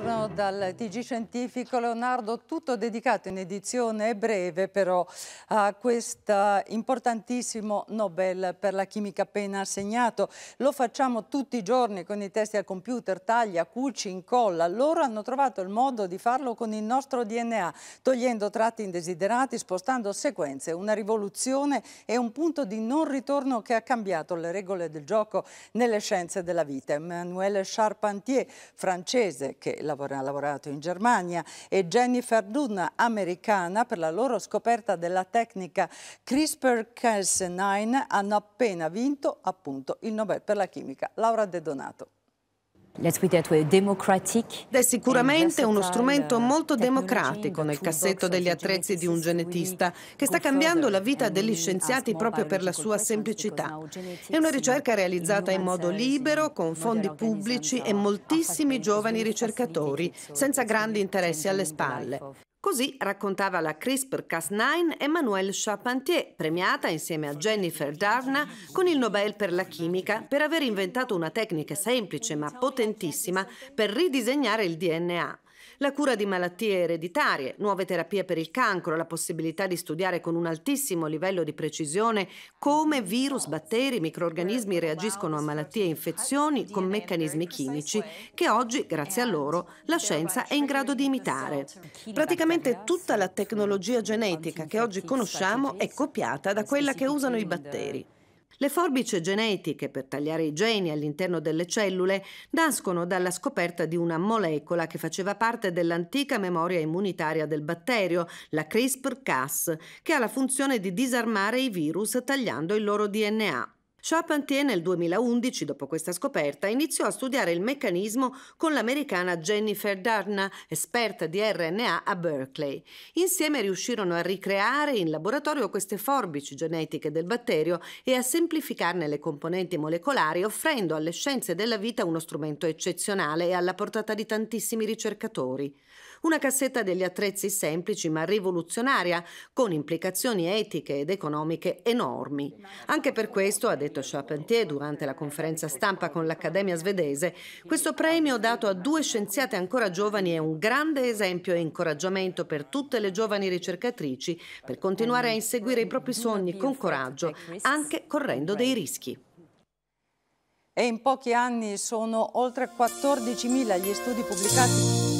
buongiorno dal TG Scientifico. Leonardo, tutto dedicato in edizione breve però a questo importantissimo Nobel per la chimica appena assegnato. Lo facciamo tutti i giorni con i testi al computer, taglia, cuci, incolla. Loro hanno trovato il modo di farlo con il nostro DNA, togliendo tratti indesiderati, spostando sequenze. Una rivoluzione e un punto di non ritorno che ha cambiato le regole del gioco nelle scienze della vita. Emmanuel Charpentier, francese, che lavora, ha lavorato in Germania, e Jennifer Dunn, americana, per la loro scoperta della tecnica CRISPR-Cas9 hanno appena vinto appunto il Nobel per la chimica. Laura De Donato. È sicuramente uno strumento molto democratico nel cassetto degli attrezzi di un genetista che sta cambiando la vita degli scienziati proprio per la sua semplicità. È una ricerca realizzata in modo libero, con fondi pubblici e moltissimi giovani ricercatori, senza grandi interessi alle spalle. Così raccontava la CRISPR-Cas9 Emmanuelle Charpentier, premiata insieme a Jennifer Darna con il Nobel per la chimica per aver inventato una tecnica semplice ma potentissima per ridisegnare il DNA. La cura di malattie ereditarie, nuove terapie per il cancro, la possibilità di studiare con un altissimo livello di precisione come virus, batteri, microorganismi reagiscono a malattie e infezioni con meccanismi chimici che oggi, grazie a loro, la scienza è in grado di imitare. Praticamente tutta la tecnologia genetica che oggi conosciamo è copiata da quella che usano i batteri. Le forbici genetiche per tagliare i geni all'interno delle cellule nascono dalla scoperta di una molecola che faceva parte dell'antica memoria immunitaria del batterio, la CRISPR-Cas, che ha la funzione di disarmare i virus tagliando il loro DNA. Charpentier nel 2011, dopo questa scoperta, iniziò a studiare il meccanismo con l'americana Jennifer Darna, esperta di RNA a Berkeley. Insieme riuscirono a ricreare in laboratorio queste forbici genetiche del batterio e a semplificarne le componenti molecolari, offrendo alle scienze della vita uno strumento eccezionale e alla portata di tantissimi ricercatori una cassetta degli attrezzi semplici ma rivoluzionaria, con implicazioni etiche ed economiche enormi. Anche per questo, ha detto Charpentier durante la conferenza stampa con l'Accademia svedese, questo premio dato a due scienziate ancora giovani è un grande esempio e incoraggiamento per tutte le giovani ricercatrici per continuare a inseguire i propri sogni con coraggio, anche correndo dei rischi. E in pochi anni sono oltre 14.000 gli studi pubblicati.